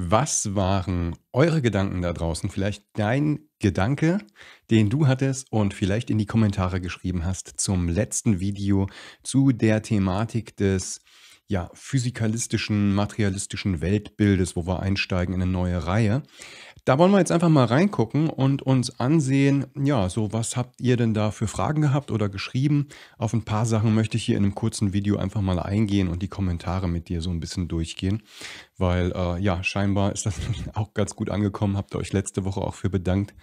Was waren eure Gedanken da draußen? Vielleicht dein Gedanke, den du hattest und vielleicht in die Kommentare geschrieben hast zum letzten Video zu der Thematik des ja, physikalistischen, materialistischen Weltbildes, wo wir einsteigen in eine neue Reihe. Da wollen wir jetzt einfach mal reingucken und uns ansehen, ja, so was habt ihr denn da für Fragen gehabt oder geschrieben? Auf ein paar Sachen möchte ich hier in einem kurzen Video einfach mal eingehen und die Kommentare mit dir so ein bisschen durchgehen, weil äh, ja, scheinbar ist das auch ganz gut angekommen, habt ihr euch letzte Woche auch für bedankt.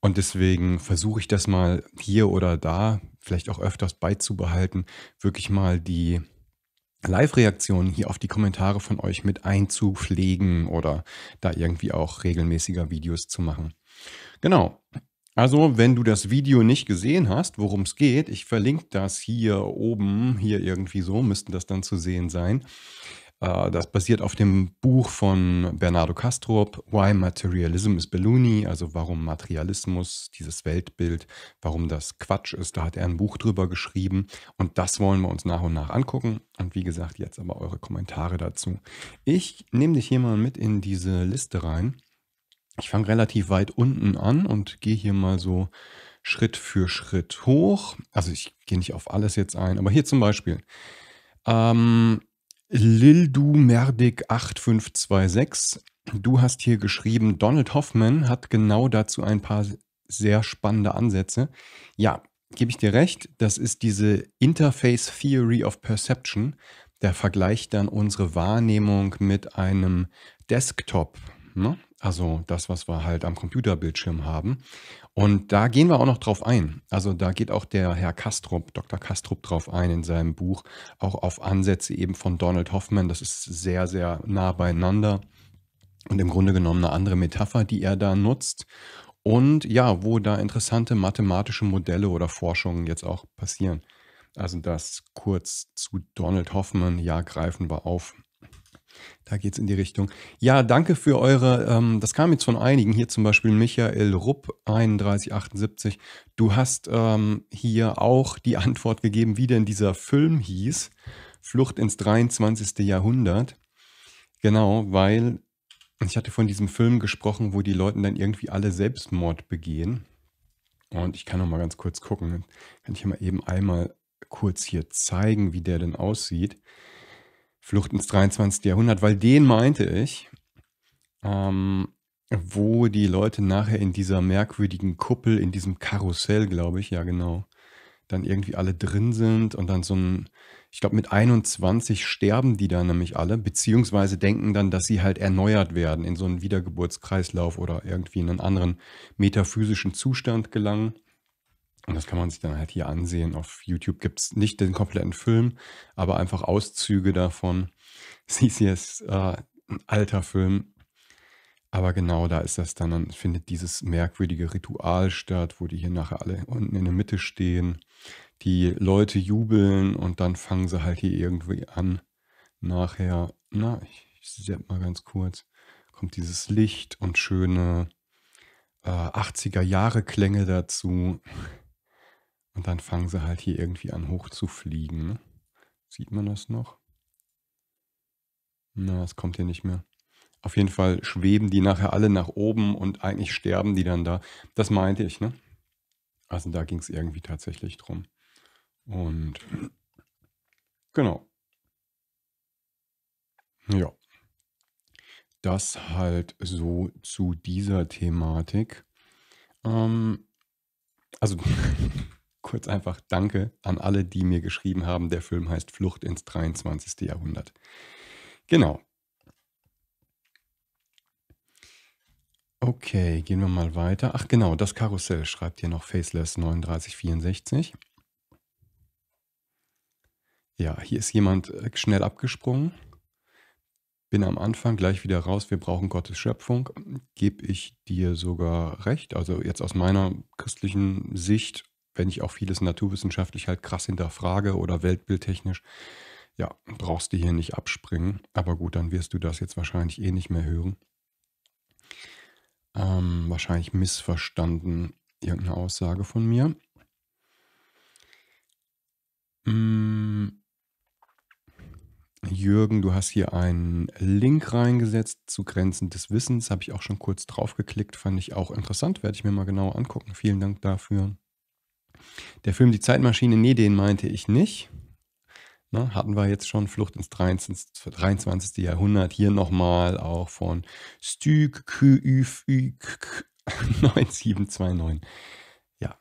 Und deswegen versuche ich das mal hier oder da, vielleicht auch öfters beizubehalten, wirklich mal die Live-Reaktionen hier auf die Kommentare von euch mit einzupflegen oder da irgendwie auch regelmäßiger Videos zu machen. Genau. Also, wenn du das Video nicht gesehen hast, worum es geht, ich verlinke das hier oben, hier irgendwie so, müssten das dann zu sehen sein. Äh, das basiert auf dem Buch von Bernardo Castrop, Why Materialism is Belluni, also warum Materialismus, dieses Weltbild, warum das Quatsch ist. Da hat er ein Buch drüber geschrieben und das wollen wir uns nach und nach angucken. Und wie gesagt, jetzt aber eure Kommentare dazu. Ich nehme dich hier mal mit in diese Liste rein. Ich fange relativ weit unten an und gehe hier mal so Schritt für Schritt hoch. Also ich gehe nicht auf alles jetzt ein, aber hier zum Beispiel. Ähm, Lildu Merdig 8526. Du hast hier geschrieben, Donald Hoffman hat genau dazu ein paar sehr spannende Ansätze. Ja, gebe ich dir recht, das ist diese Interface Theory of Perception. Der vergleicht dann unsere Wahrnehmung mit einem Desktop. Ne? Also das, was wir halt am Computerbildschirm haben. Und da gehen wir auch noch drauf ein. Also da geht auch der Herr Kastrup, Dr. Kastrup drauf ein in seinem Buch, auch auf Ansätze eben von Donald Hoffman. Das ist sehr, sehr nah beieinander und im Grunde genommen eine andere Metapher, die er da nutzt. Und ja, wo da interessante mathematische Modelle oder Forschungen jetzt auch passieren. Also das kurz zu Donald Hoffman, ja, greifen wir auf. Da geht es in die Richtung. Ja, danke für eure, ähm, das kam jetzt von einigen, hier zum Beispiel Michael Rupp 3178. Du hast ähm, hier auch die Antwort gegeben, wie denn dieser Film hieß, Flucht ins 23. Jahrhundert. Genau, weil ich hatte von diesem Film gesprochen, wo die Leute dann irgendwie alle Selbstmord begehen. Und ich kann noch mal ganz kurz gucken. Kann ich hier mal eben einmal kurz hier zeigen, wie der denn aussieht. Flucht ins 23. Jahrhundert, weil den meinte ich, ähm, wo die Leute nachher in dieser merkwürdigen Kuppel, in diesem Karussell, glaube ich, ja genau, dann irgendwie alle drin sind und dann so ein, ich glaube mit 21 sterben die da nämlich alle, beziehungsweise denken dann, dass sie halt erneuert werden, in so einen Wiedergeburtskreislauf oder irgendwie in einen anderen metaphysischen Zustand gelangen. Und das kann man sich dann halt hier ansehen. Auf YouTube gibt es nicht den kompletten Film, aber einfach Auszüge davon. Sisi ist äh, ein alter Film. Aber genau da ist das dann, dann findet dieses merkwürdige Ritual statt, wo die hier nachher alle unten in der Mitte stehen. Die Leute jubeln und dann fangen sie halt hier irgendwie an. Nachher, na, ich, ich sepp mal ganz kurz, kommt dieses Licht und schöne äh, 80er Jahre Klänge dazu. Und dann fangen sie halt hier irgendwie an hochzufliegen. Ne? Sieht man das noch? Na, es kommt hier nicht mehr. Auf jeden Fall schweben die nachher alle nach oben und eigentlich sterben die dann da. Das meinte ich, ne? Also da ging es irgendwie tatsächlich drum. Und genau. Ja. Das halt so zu dieser Thematik. Ähm, also kurz einfach Danke an alle, die mir geschrieben haben. Der Film heißt Flucht ins 23. Jahrhundert. Genau. Okay, gehen wir mal weiter. Ach genau, das Karussell schreibt hier noch Faceless 3964. Ja, hier ist jemand äh, schnell abgesprungen. Bin am Anfang gleich wieder raus. Wir brauchen Gottes Schöpfung. Gebe ich dir sogar recht. Also jetzt aus meiner christlichen Sicht wenn ich auch vieles naturwissenschaftlich halt krass hinterfrage oder weltbildtechnisch, ja, brauchst du hier nicht abspringen. Aber gut, dann wirst du das jetzt wahrscheinlich eh nicht mehr hören. Ähm, wahrscheinlich missverstanden irgendeine Aussage von mir. Mm. Jürgen, du hast hier einen Link reingesetzt zu Grenzen des Wissens. Habe ich auch schon kurz drauf geklickt, fand ich auch interessant, werde ich mir mal genauer angucken. Vielen Dank dafür. Der Film Die Zeitmaschine, nee, den meinte ich nicht. Na, ne, hatten wir jetzt schon Flucht ins 23. 23. Jahrhundert. Hier nochmal auch von Stüg 9729. Ja,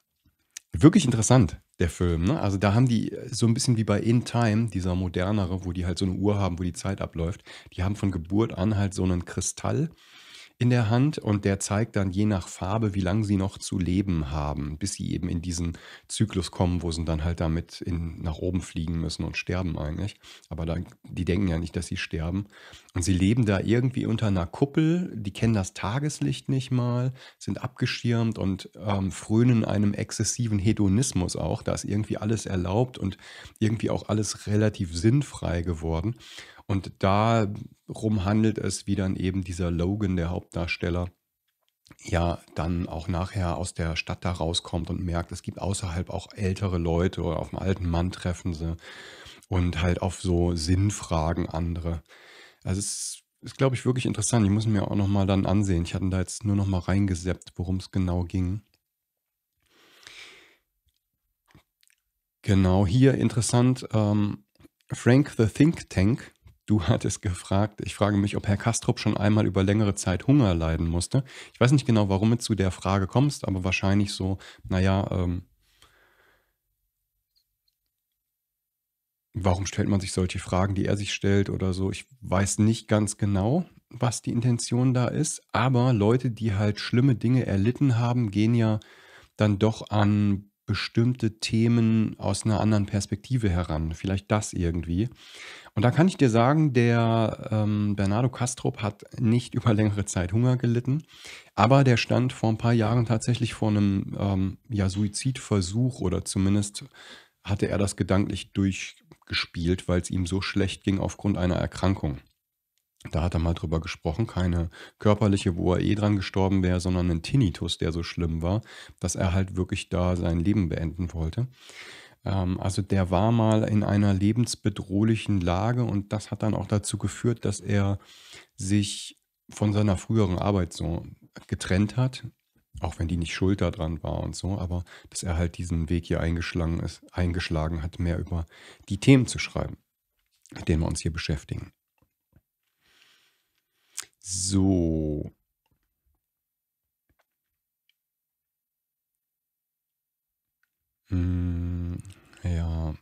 wirklich interessant, der Film. Ne? Also da haben die äh, so ein bisschen wie bei In Time, dieser modernere, wo die halt so eine Uhr haben, wo die Zeit abläuft. Die haben von Geburt an halt so einen Kristall in der Hand und der zeigt dann je nach Farbe, wie lange sie noch zu leben haben, bis sie eben in diesen Zyklus kommen, wo sie dann halt damit in, nach oben fliegen müssen und sterben eigentlich. Aber dann, die denken ja nicht, dass sie sterben. Und sie leben da irgendwie unter einer Kuppel, die kennen das Tageslicht nicht mal, sind abgeschirmt und ähm, frönen einem exzessiven Hedonismus auch. Da ist irgendwie alles erlaubt und irgendwie auch alles relativ sinnfrei geworden. Und darum handelt es, wie dann eben dieser Logan, der Hauptdarsteller, ja dann auch nachher aus der Stadt da rauskommt und merkt, es gibt außerhalb auch ältere Leute oder auf einen alten Mann treffen sie und halt auf so Sinnfragen andere. Also es ist, glaube ich, wirklich interessant. Ich muss mir auch nochmal dann ansehen. Ich hatte da jetzt nur nochmal reingeseppt, worum es genau ging. Genau, hier interessant. Ähm, Frank the Think Tank Du hattest gefragt, ich frage mich, ob Herr Kastrup schon einmal über längere Zeit Hunger leiden musste. Ich weiß nicht genau, warum du zu der Frage kommst, aber wahrscheinlich so, naja, ähm, warum stellt man sich solche Fragen, die er sich stellt oder so? Ich weiß nicht ganz genau, was die Intention da ist, aber Leute, die halt schlimme Dinge erlitten haben, gehen ja dann doch an bestimmte Themen aus einer anderen Perspektive heran. Vielleicht das irgendwie. Und da kann ich dir sagen, der ähm, Bernardo Castrop hat nicht über längere Zeit Hunger gelitten, aber der stand vor ein paar Jahren tatsächlich vor einem ähm, ja, Suizidversuch oder zumindest hatte er das gedanklich durchgespielt, weil es ihm so schlecht ging aufgrund einer Erkrankung. Da hat er mal drüber gesprochen, keine körperliche, wo er eh dran gestorben wäre, sondern ein Tinnitus, der so schlimm war, dass er halt wirklich da sein Leben beenden wollte. Ähm, also der war mal in einer lebensbedrohlichen Lage und das hat dann auch dazu geführt, dass er sich von seiner früheren Arbeit so getrennt hat, auch wenn die nicht schuld daran war und so, aber dass er halt diesen Weg hier eingeschlagen, ist, eingeschlagen hat, mehr über die Themen zu schreiben, mit denen wir uns hier beschäftigen. So. Hm, ja.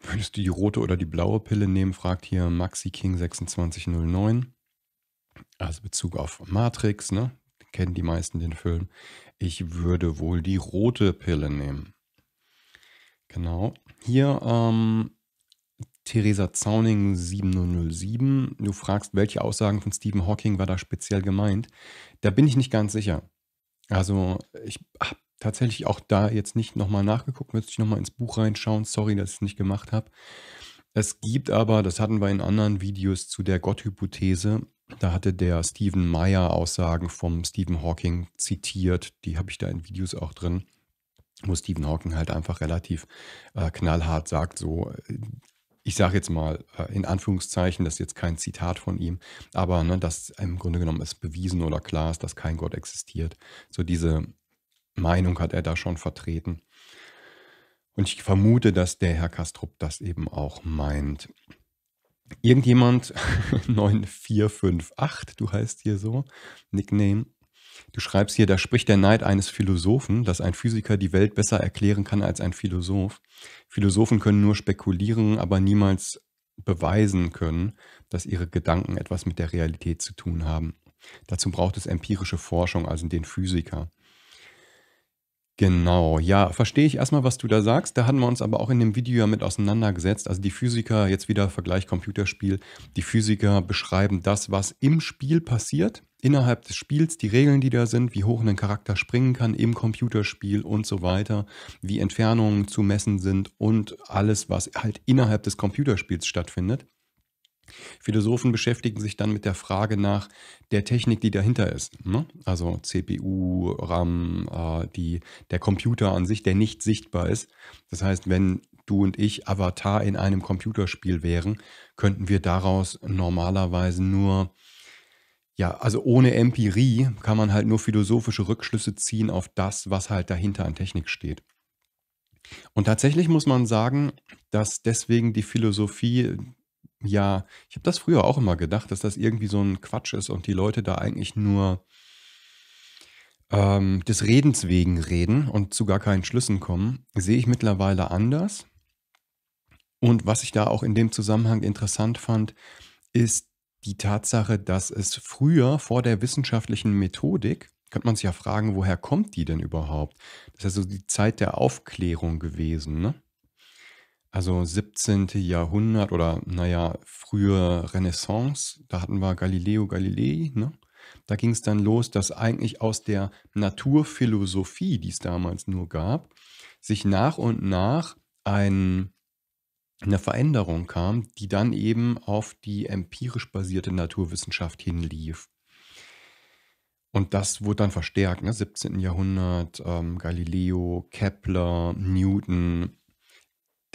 Würdest du die rote oder die blaue Pille nehmen, fragt hier Maxi King 2609. Also Bezug auf Matrix, ne? Kennen die meisten den Film. Ich würde wohl die rote Pille nehmen. Genau. Hier ähm, Theresa Zauning 7007. Du fragst, welche Aussagen von Stephen Hawking war da speziell gemeint. Da bin ich nicht ganz sicher. Also ich habe tatsächlich auch da jetzt nicht nochmal nachgeguckt, müsste ich nochmal ins Buch reinschauen. Sorry, dass ich es nicht gemacht habe. Es gibt aber, das hatten wir in anderen Videos zu der Gott-Hypothese, da hatte der Stephen Meyer Aussagen vom Stephen Hawking zitiert. Die habe ich da in Videos auch drin, wo Stephen Hawking halt einfach relativ äh, knallhart sagt, so, ich sage jetzt mal äh, in Anführungszeichen, das ist jetzt kein Zitat von ihm, aber ne, dass im Grunde genommen es bewiesen oder klar ist, dass kein Gott existiert. So diese Meinung hat er da schon vertreten. Und ich vermute, dass der Herr Kastrup das eben auch meint. Irgendjemand 9458, du heißt hier so, Nickname, Du schreibst hier, da spricht der Neid eines Philosophen, dass ein Physiker die Welt besser erklären kann als ein Philosoph. Philosophen können nur spekulieren, aber niemals beweisen können, dass ihre Gedanken etwas mit der Realität zu tun haben. Dazu braucht es empirische Forschung, also den Physiker. Genau, ja, verstehe ich erstmal, was du da sagst. Da hatten wir uns aber auch in dem Video ja mit auseinandergesetzt. Also die Physiker, jetzt wieder Vergleich Computerspiel, die Physiker beschreiben das, was im Spiel passiert, innerhalb des Spiels, die Regeln, die da sind, wie hoch ein Charakter springen kann im Computerspiel und so weiter, wie Entfernungen zu messen sind und alles, was halt innerhalb des Computerspiels stattfindet. Philosophen beschäftigen sich dann mit der Frage nach der Technik, die dahinter ist. Ne? Also CPU, RAM, äh, die, der Computer an sich, der nicht sichtbar ist. Das heißt, wenn du und ich Avatar in einem Computerspiel wären, könnten wir daraus normalerweise nur, ja, also ohne Empirie kann man halt nur philosophische Rückschlüsse ziehen auf das, was halt dahinter an Technik steht. Und tatsächlich muss man sagen, dass deswegen die Philosophie ja, ich habe das früher auch immer gedacht, dass das irgendwie so ein Quatsch ist und die Leute da eigentlich nur ähm, des Redens wegen reden und zu gar keinen Schlüssen kommen. Sehe ich mittlerweile anders. Und was ich da auch in dem Zusammenhang interessant fand, ist die Tatsache, dass es früher vor der wissenschaftlichen Methodik könnte man sich ja fragen, woher kommt die denn überhaupt? Das ist ja so die Zeit der Aufklärung gewesen, ne? Also 17. Jahrhundert oder naja, frühe Renaissance, da hatten wir Galileo Galilei, ne? Da ging es dann los, dass eigentlich aus der Naturphilosophie, die es damals nur gab, sich nach und nach ein, eine Veränderung kam, die dann eben auf die empirisch basierte Naturwissenschaft hinlief. Und das wurde dann verstärkt, ne? 17. Jahrhundert, ähm, Galileo, Kepler, Newton,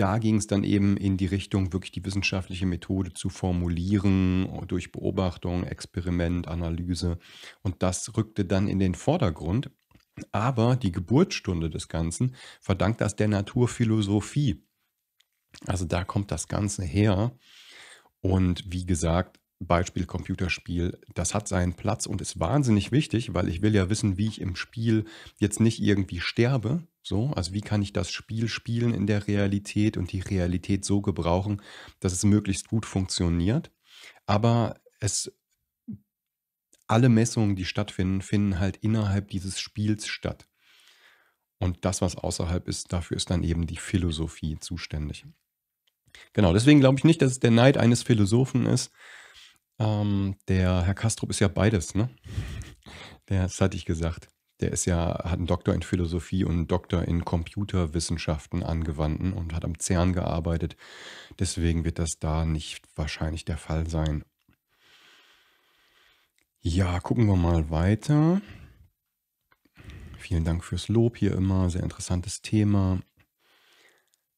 da ging es dann eben in die Richtung, wirklich die wissenschaftliche Methode zu formulieren durch Beobachtung, Experiment, Analyse. Und das rückte dann in den Vordergrund. Aber die Geburtsstunde des Ganzen verdankt das der Naturphilosophie. Also da kommt das Ganze her. Und wie gesagt, Beispiel Computerspiel, das hat seinen Platz und ist wahnsinnig wichtig, weil ich will ja wissen, wie ich im Spiel jetzt nicht irgendwie sterbe, so, also wie kann ich das Spiel spielen in der Realität und die Realität so gebrauchen, dass es möglichst gut funktioniert. Aber es alle Messungen, die stattfinden, finden halt innerhalb dieses Spiels statt. Und das, was außerhalb ist, dafür ist dann eben die Philosophie zuständig. Genau, deswegen glaube ich nicht, dass es der Neid eines Philosophen ist. Ähm, der Herr Kastrup ist ja beides, ne? Der, das hatte ich gesagt. Der ist ja, hat einen Doktor in Philosophie und einen Doktor in Computerwissenschaften angewandten und hat am CERN gearbeitet. Deswegen wird das da nicht wahrscheinlich der Fall sein. Ja, gucken wir mal weiter. Vielen Dank fürs Lob hier immer. Sehr interessantes Thema.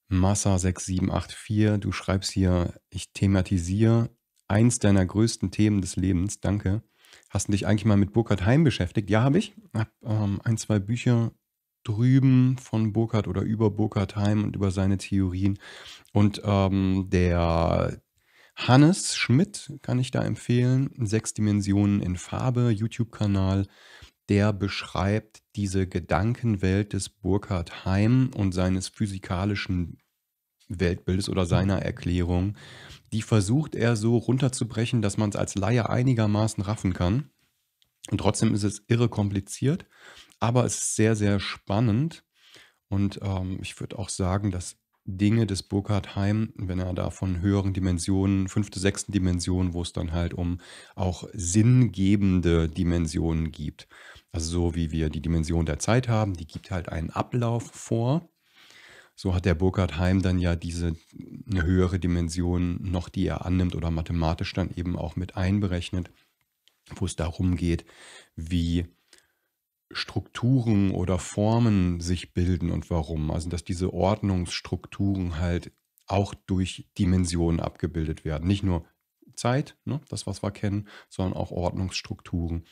Massa6784, du schreibst hier, ich thematisiere eins deiner größten Themen des Lebens. Danke. Hast du dich eigentlich mal mit Burkhard Heim beschäftigt? Ja, habe ich. Ich Habe ähm, ein, zwei Bücher drüben von Burkhard oder über Burkhard Heim und über seine Theorien. Und ähm, der Hannes Schmidt kann ich da empfehlen. Sechs Dimensionen in Farbe, YouTube-Kanal. Der beschreibt diese Gedankenwelt des Burkhard Heim und seines physikalischen Weltbildes oder seiner mhm. Erklärung. Die versucht er so runterzubrechen, dass man es als Laie einigermaßen raffen kann. Und trotzdem ist es irre kompliziert, aber es ist sehr, sehr spannend. Und ähm, ich würde auch sagen, dass Dinge des Burkhard Heim, wenn er da von höheren Dimensionen, fünfte, sechste Dimensionen, wo es dann halt um auch sinngebende Dimensionen gibt. Also so wie wir die Dimension der Zeit haben, die gibt halt einen Ablauf vor so hat der Burkhard Heim dann ja diese höhere Dimension noch, die er annimmt oder mathematisch dann eben auch mit einberechnet, wo es darum geht, wie Strukturen oder Formen sich bilden und warum. Also dass diese Ordnungsstrukturen halt auch durch Dimensionen abgebildet werden. Nicht nur Zeit, ne, das was wir kennen, sondern auch Ordnungsstrukturen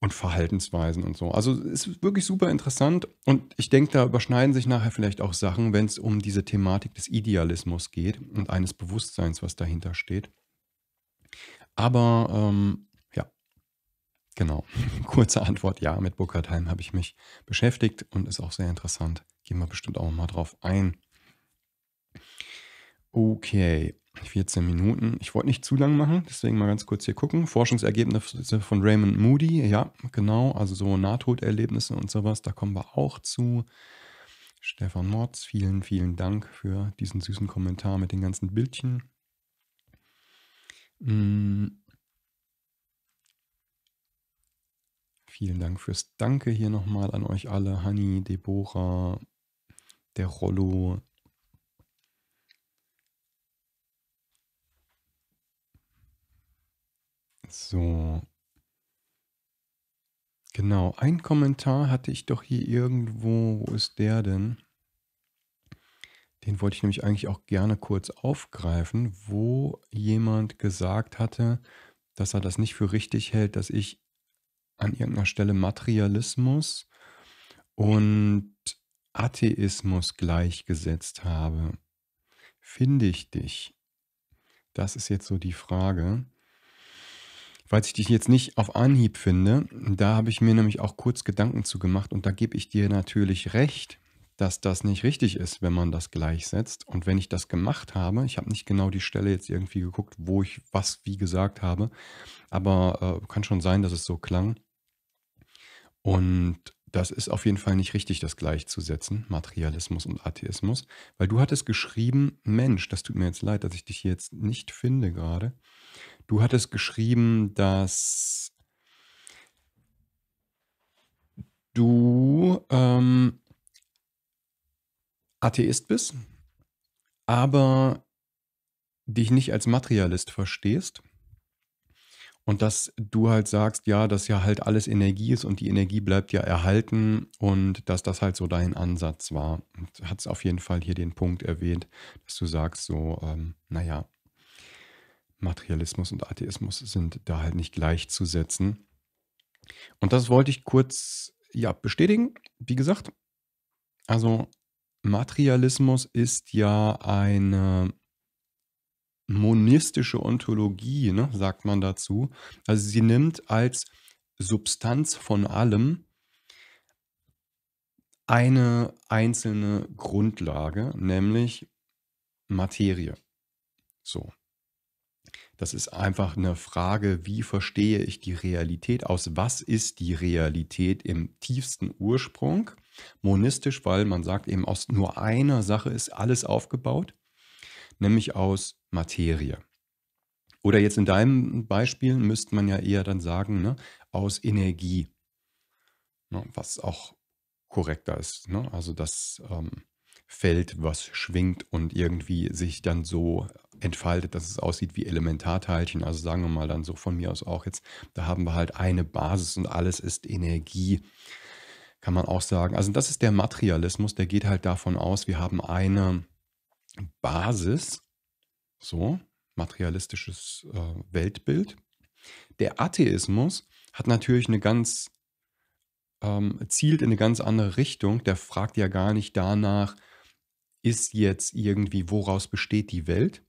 und Verhaltensweisen und so. Also es ist wirklich super interessant und ich denke, da überschneiden sich nachher vielleicht auch Sachen, wenn es um diese Thematik des Idealismus geht und eines Bewusstseins, was dahinter steht. Aber ähm, ja, genau. Kurze Antwort, ja, mit Burkhard Heim habe ich mich beschäftigt und ist auch sehr interessant. Gehen wir bestimmt auch mal drauf ein. Okay, 14 Minuten. Ich wollte nicht zu lang machen, deswegen mal ganz kurz hier gucken. Forschungsergebnisse von Raymond Moody, ja, genau, also so Nahtoderlebnisse und sowas, da kommen wir auch zu. Stefan Mortz, vielen, vielen Dank für diesen süßen Kommentar mit den ganzen Bildchen. Hm. Vielen Dank fürs Danke hier nochmal an euch alle. Hanni, Deborah, der Rollo, So. Genau, ein Kommentar hatte ich doch hier irgendwo. Wo ist der denn? Den wollte ich nämlich eigentlich auch gerne kurz aufgreifen, wo jemand gesagt hatte, dass er das nicht für richtig hält, dass ich an irgendeiner Stelle Materialismus und Atheismus gleichgesetzt habe. Finde ich dich? Das ist jetzt so die Frage falls ich dich jetzt nicht auf Anhieb finde, da habe ich mir nämlich auch kurz Gedanken zu gemacht und da gebe ich dir natürlich recht, dass das nicht richtig ist, wenn man das gleichsetzt. Und wenn ich das gemacht habe, ich habe nicht genau die Stelle jetzt irgendwie geguckt, wo ich was wie gesagt habe, aber äh, kann schon sein, dass es so klang. Und das ist auf jeden Fall nicht richtig, das gleichzusetzen, Materialismus und Atheismus, weil du hattest geschrieben, Mensch, das tut mir jetzt leid, dass ich dich jetzt nicht finde gerade. Du hattest geschrieben, dass du ähm, Atheist bist, aber dich nicht als Materialist verstehst. Und dass du halt sagst, ja, dass ja halt alles Energie ist und die Energie bleibt ja erhalten und dass das halt so dein Ansatz war. Hat es auf jeden Fall hier den Punkt erwähnt, dass du sagst, so, ähm, naja, Materialismus und Atheismus sind da halt nicht gleichzusetzen. Und das wollte ich kurz ja, bestätigen. Wie gesagt, also Materialismus ist ja eine monistische Ontologie, ne, sagt man dazu. Also sie nimmt als Substanz von allem eine einzelne Grundlage, nämlich Materie. So, das ist einfach eine Frage, wie verstehe ich die Realität? Aus was ist die Realität im tiefsten Ursprung? Monistisch, weil man sagt eben, aus nur einer Sache ist alles aufgebaut, nämlich aus Materie. Oder jetzt in deinem Beispiel müsste man ja eher dann sagen, ne, aus Energie, ne, was auch korrekter ist. Ne? Also das ähm, Feld, was schwingt und irgendwie sich dann so entfaltet, dass es aussieht wie Elementarteilchen. Also sagen wir mal dann so von mir aus auch jetzt, da haben wir halt eine Basis und alles ist Energie. Kann man auch sagen. Also das ist der Materialismus, der geht halt davon aus, wir haben eine Basis, so materialistisches äh, Weltbild. Der Atheismus hat natürlich eine ganz, ähm, zielt in eine ganz andere Richtung. Der fragt ja gar nicht danach, ist jetzt irgendwie, woraus besteht die Welt,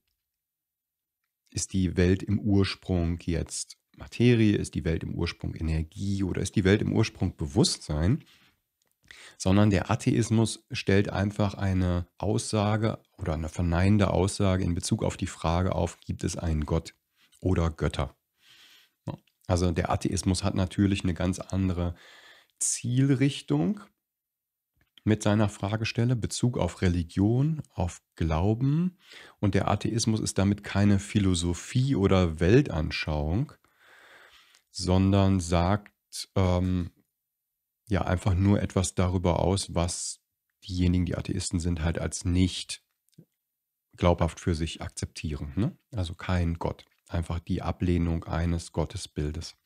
ist die Welt im Ursprung jetzt Materie, ist die Welt im Ursprung Energie oder ist die Welt im Ursprung Bewusstsein, sondern der Atheismus stellt einfach eine Aussage oder eine verneinende Aussage in Bezug auf die Frage auf, gibt es einen Gott oder Götter? Also der Atheismus hat natürlich eine ganz andere Zielrichtung mit seiner Fragestelle Bezug auf Religion, auf Glauben und der Atheismus ist damit keine Philosophie oder Weltanschauung, sondern sagt ähm, ja einfach nur etwas darüber aus, was diejenigen, die Atheisten sind, halt als nicht glaubhaft für sich akzeptieren. Ne? Also kein Gott, einfach die Ablehnung eines Gottesbildes.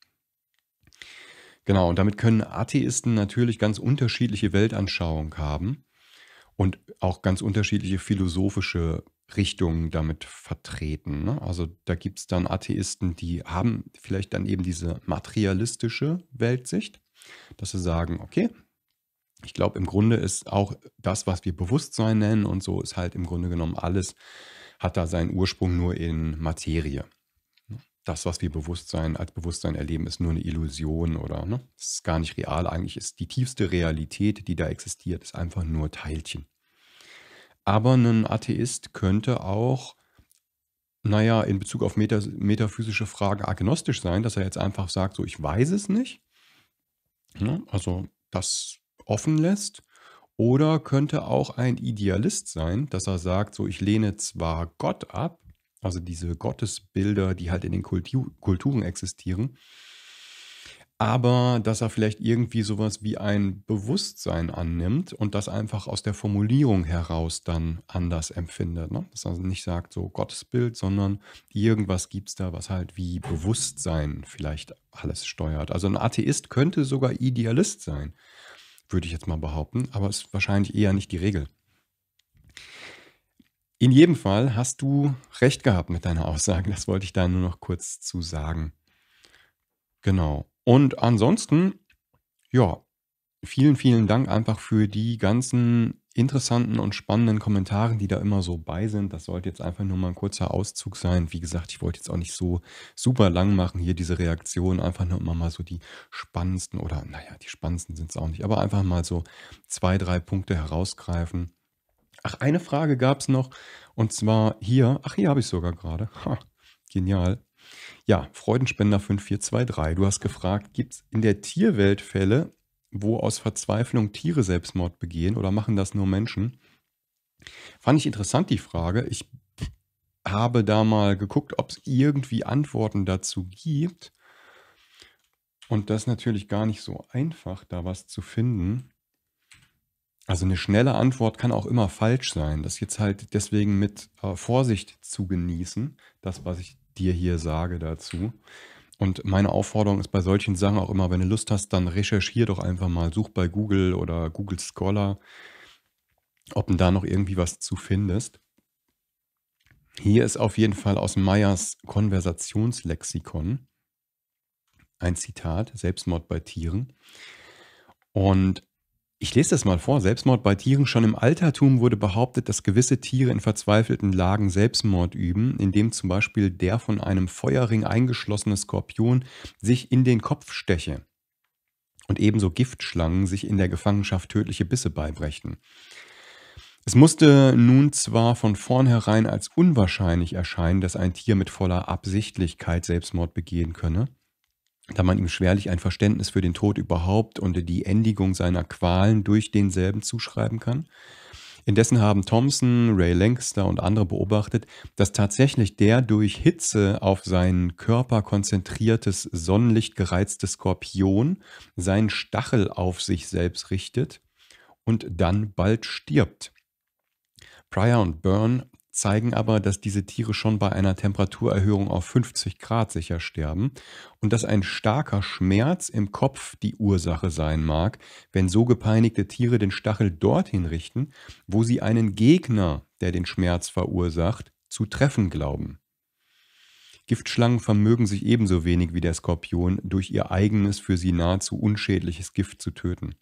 Genau, und damit können Atheisten natürlich ganz unterschiedliche Weltanschauungen haben und auch ganz unterschiedliche philosophische Richtungen damit vertreten. Ne? Also da gibt es dann Atheisten, die haben vielleicht dann eben diese materialistische Weltsicht, dass sie sagen, okay, ich glaube, im Grunde ist auch das, was wir Bewusstsein nennen und so, ist halt im Grunde genommen alles, hat da seinen Ursprung nur in Materie das, was wir Bewusstsein als Bewusstsein erleben, ist nur eine Illusion oder ne? Das ist gar nicht real. Eigentlich ist die tiefste Realität, die da existiert, ist einfach nur Teilchen. Aber ein Atheist könnte auch, naja, in Bezug auf Metas metaphysische Fragen agnostisch sein, dass er jetzt einfach sagt, so ich weiß es nicht. Ne? Also das offen lässt. Oder könnte auch ein Idealist sein, dass er sagt, so ich lehne zwar Gott ab, also diese Gottesbilder, die halt in den Kultu Kulturen existieren. Aber dass er vielleicht irgendwie sowas wie ein Bewusstsein annimmt und das einfach aus der Formulierung heraus dann anders empfindet. Ne? Dass er nicht sagt, so Gottesbild, sondern irgendwas gibt es da, was halt wie Bewusstsein vielleicht alles steuert. Also ein Atheist könnte sogar Idealist sein, würde ich jetzt mal behaupten, aber ist wahrscheinlich eher nicht die Regel. In jedem Fall hast du recht gehabt mit deiner Aussage. Das wollte ich da nur noch kurz zu sagen. Genau. Und ansonsten, ja, vielen, vielen Dank einfach für die ganzen interessanten und spannenden Kommentare, die da immer so bei sind. Das sollte jetzt einfach nur mal ein kurzer Auszug sein. Wie gesagt, ich wollte jetzt auch nicht so super lang machen hier diese Reaktion. Einfach nur immer mal so die spannendsten oder naja, die spannendsten sind es auch nicht, aber einfach mal so zwei, drei Punkte herausgreifen Ach, eine Frage gab es noch. Und zwar hier. Ach, hier habe ich sogar gerade. genial. Ja, Freudenspender 5423. Du hast gefragt, gibt es in der Tierwelt Fälle, wo aus Verzweiflung Tiere Selbstmord begehen oder machen das nur Menschen? Fand ich interessant die Frage. Ich habe da mal geguckt, ob es irgendwie Antworten dazu gibt. Und das ist natürlich gar nicht so einfach, da was zu finden. Also eine schnelle Antwort kann auch immer falsch sein. Das jetzt halt deswegen mit äh, Vorsicht zu genießen, das, was ich dir hier sage dazu. Und meine Aufforderung ist bei solchen Sachen auch immer, wenn du Lust hast, dann recherchier doch einfach mal, such bei Google oder Google Scholar, ob du da noch irgendwie was zu findest. Hier ist auf jeden Fall aus Meyers Konversationslexikon ein Zitat, Selbstmord bei Tieren. Und ich lese das mal vor. Selbstmord bei Tieren. Schon im Altertum wurde behauptet, dass gewisse Tiere in verzweifelten Lagen Selbstmord üben, indem zum Beispiel der von einem Feuerring eingeschlossene Skorpion sich in den Kopf steche und ebenso Giftschlangen sich in der Gefangenschaft tödliche Bisse beibrächten. Es musste nun zwar von vornherein als unwahrscheinlich erscheinen, dass ein Tier mit voller Absichtlichkeit Selbstmord begehen könne, da man ihm schwerlich ein Verständnis für den Tod überhaupt und die Endigung seiner Qualen durch denselben zuschreiben kann. Indessen haben Thompson, Ray Lancaster und andere beobachtet, dass tatsächlich der durch Hitze auf seinen Körper konzentriertes, Sonnenlicht gereizte Skorpion seinen Stachel auf sich selbst richtet und dann bald stirbt. Pryor und Byrne zeigen aber, dass diese Tiere schon bei einer Temperaturerhöhung auf 50 Grad sicher sterben und dass ein starker Schmerz im Kopf die Ursache sein mag, wenn so gepeinigte Tiere den Stachel dorthin richten, wo sie einen Gegner, der den Schmerz verursacht, zu treffen glauben. Giftschlangen vermögen sich ebenso wenig wie der Skorpion, durch ihr eigenes, für sie nahezu unschädliches Gift zu töten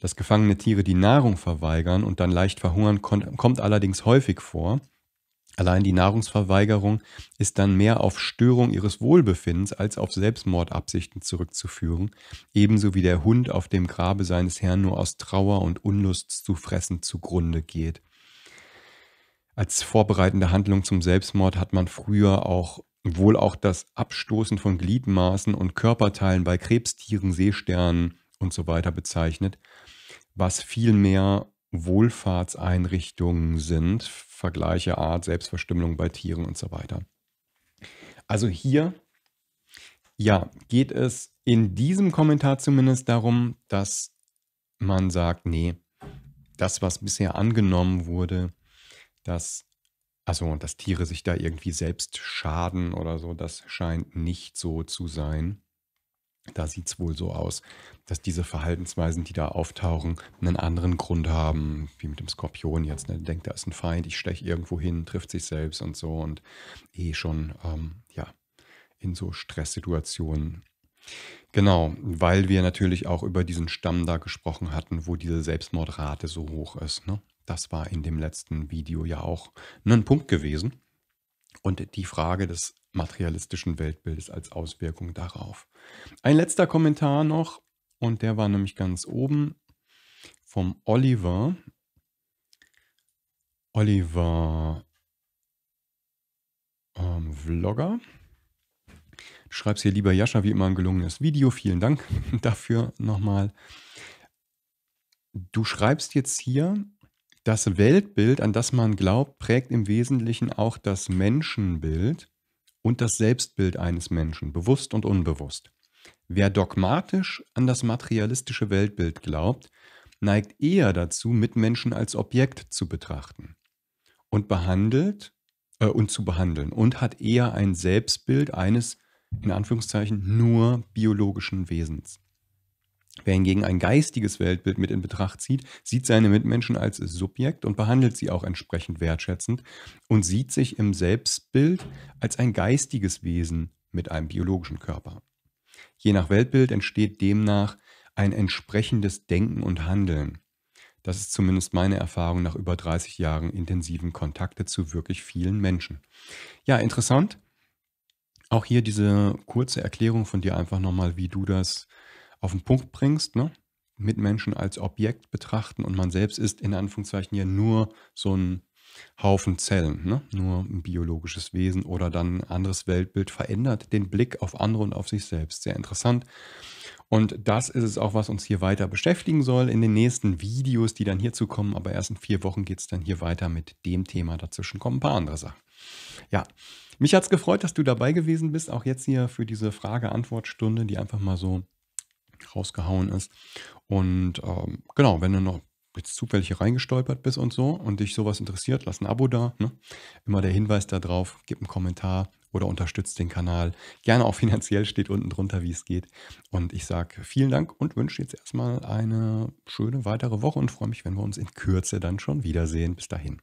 dass gefangene Tiere die Nahrung verweigern und dann leicht verhungern, kommt allerdings häufig vor. Allein die Nahrungsverweigerung ist dann mehr auf Störung ihres Wohlbefindens als auf Selbstmordabsichten zurückzuführen, ebenso wie der Hund auf dem Grabe seines Herrn nur aus Trauer und Unlust zu fressen zugrunde geht. Als vorbereitende Handlung zum Selbstmord hat man früher auch wohl auch das Abstoßen von Gliedmaßen und Körperteilen bei Krebstieren, Seesternen, und so weiter bezeichnet, was vielmehr Wohlfahrtseinrichtungen sind, Vergleiche Art, Selbstverstümmelung bei Tieren und so weiter. Also hier, ja, geht es in diesem Kommentar zumindest darum, dass man sagt, nee, das, was bisher angenommen wurde, dass, also, dass Tiere sich da irgendwie selbst schaden oder so, das scheint nicht so zu sein. Da sieht es wohl so aus, dass diese Verhaltensweisen, die da auftauchen, einen anderen Grund haben, wie mit dem Skorpion jetzt. Ne? Denkt, da ist ein Feind, ich steche irgendwo hin, trifft sich selbst und so und eh schon, ähm, ja, in so Stresssituationen. Genau, weil wir natürlich auch über diesen Stamm da gesprochen hatten, wo diese Selbstmordrate so hoch ist. Ne? Das war in dem letzten Video ja auch ein Punkt gewesen. Und die Frage des materialistischen Weltbildes als Auswirkung darauf. Ein letzter Kommentar noch, und der war nämlich ganz oben vom Oliver. Oliver ähm, Vlogger. Du schreibst hier, lieber Jascha, wie immer ein gelungenes Video. Vielen Dank dafür nochmal. Du schreibst jetzt hier, das Weltbild, an das man glaubt, prägt im Wesentlichen auch das Menschenbild und das Selbstbild eines Menschen, bewusst und unbewusst. Wer dogmatisch an das materialistische Weltbild glaubt, neigt eher dazu, Mitmenschen als Objekt zu betrachten und behandelt äh, und zu behandeln und hat eher ein Selbstbild eines in Anführungszeichen nur biologischen Wesens. Wer hingegen ein geistiges Weltbild mit in Betracht zieht, sieht seine Mitmenschen als Subjekt und behandelt sie auch entsprechend wertschätzend und sieht sich im Selbstbild als ein geistiges Wesen mit einem biologischen Körper. Je nach Weltbild entsteht demnach ein entsprechendes Denken und Handeln. Das ist zumindest meine Erfahrung nach über 30 Jahren intensiven Kontakte zu wirklich vielen Menschen. Ja, interessant. Auch hier diese kurze Erklärung von dir einfach nochmal, wie du das auf den Punkt bringst, ne? Menschen als Objekt betrachten und man selbst ist in Anführungszeichen ja nur so ein Haufen Zellen, ne? nur ein biologisches Wesen oder dann ein anderes Weltbild verändert den Blick auf andere und auf sich selbst. Sehr interessant. Und das ist es auch, was uns hier weiter beschäftigen soll in den nächsten Videos, die dann hierzu kommen. Aber erst in vier Wochen geht es dann hier weiter mit dem Thema. Dazwischen kommen ein paar andere Sachen. Ja, mich hat es gefreut, dass du dabei gewesen bist, auch jetzt hier für diese Frage-Antwort-Stunde, die einfach mal so rausgehauen ist. Und ähm, genau, wenn du noch jetzt zufällig hier reingestolpert bist und so und dich sowas interessiert, lass ein Abo da. Ne? Immer der Hinweis da drauf, gib einen Kommentar oder unterstützt den Kanal. Gerne auch finanziell steht unten drunter, wie es geht. Und ich sage vielen Dank und wünsche jetzt erstmal eine schöne weitere Woche und freue mich, wenn wir uns in Kürze dann schon wiedersehen. Bis dahin.